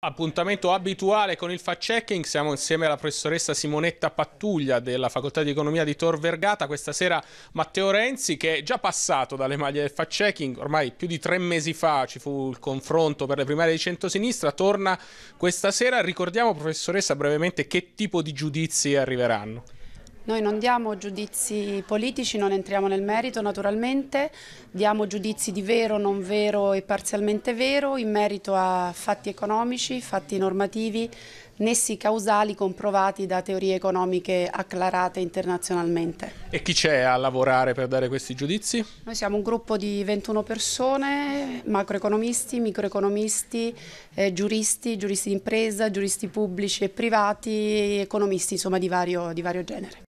Appuntamento abituale con il fact checking, siamo insieme alla professoressa Simonetta Pattuglia della Facoltà di Economia di Tor Vergata, questa sera Matteo Renzi che è già passato dalle maglie del fact checking, ormai più di tre mesi fa ci fu il confronto per le primarie di centrosinistra, torna questa sera, ricordiamo professoressa brevemente che tipo di giudizi arriveranno. Noi non diamo giudizi politici, non entriamo nel merito naturalmente, diamo giudizi di vero, non vero e parzialmente vero in merito a fatti economici, fatti normativi, nessi causali comprovati da teorie economiche acclarate internazionalmente. E chi c'è a lavorare per dare questi giudizi? Noi siamo un gruppo di 21 persone, macroeconomisti, microeconomisti, eh, giuristi, giuristi d'impresa, giuristi pubblici e privati, economisti insomma di vario, di vario genere.